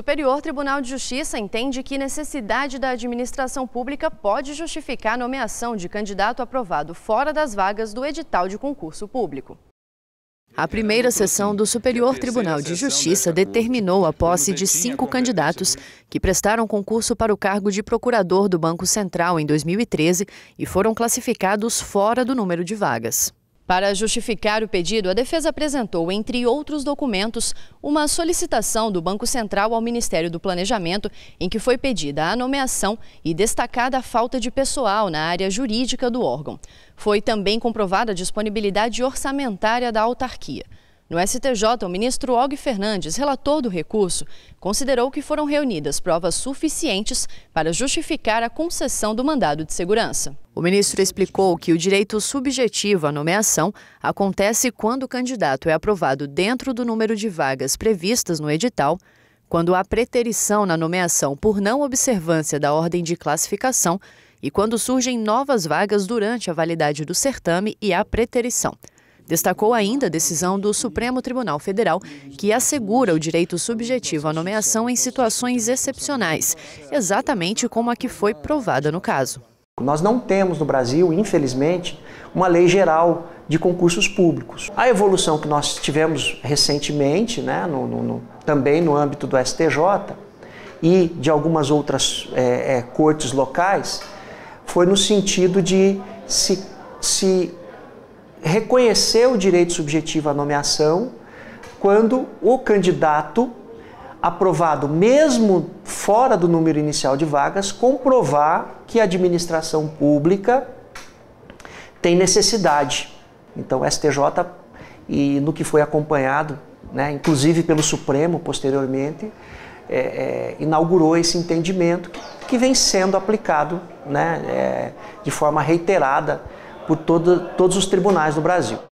Superior Tribunal de Justiça entende que necessidade da administração pública pode justificar a nomeação de candidato aprovado fora das vagas do edital de concurso público. A primeira sessão do Superior Tribunal de Justiça determinou a posse de cinco candidatos que prestaram concurso para o cargo de procurador do Banco Central em 2013 e foram classificados fora do número de vagas. Para justificar o pedido, a defesa apresentou, entre outros documentos, uma solicitação do Banco Central ao Ministério do Planejamento, em que foi pedida a nomeação e destacada a falta de pessoal na área jurídica do órgão. Foi também comprovada a disponibilidade orçamentária da autarquia. No STJ, o ministro Og Fernandes, relator do recurso, considerou que foram reunidas provas suficientes para justificar a concessão do mandado de segurança. O ministro explicou que o direito subjetivo à nomeação acontece quando o candidato é aprovado dentro do número de vagas previstas no edital, quando há preterição na nomeação por não observância da ordem de classificação e quando surgem novas vagas durante a validade do certame e a preterição. Destacou ainda a decisão do Supremo Tribunal Federal, que assegura o direito subjetivo à nomeação em situações excepcionais, exatamente como a que foi provada no caso. Nós não temos no Brasil, infelizmente, uma lei geral de concursos públicos. A evolução que nós tivemos recentemente, né, no, no, também no âmbito do STJ e de algumas outras é, é, cortes locais, foi no sentido de se, se Reconhecer o direito subjetivo à nomeação quando o candidato aprovado mesmo fora do número inicial de vagas comprovar que a administração pública tem necessidade. Então, o STJ e no que foi acompanhado, né, inclusive pelo Supremo posteriormente, é, é, inaugurou esse entendimento que, que, vem sendo aplicado né, é, de forma reiterada por todo, todos os tribunais do Brasil.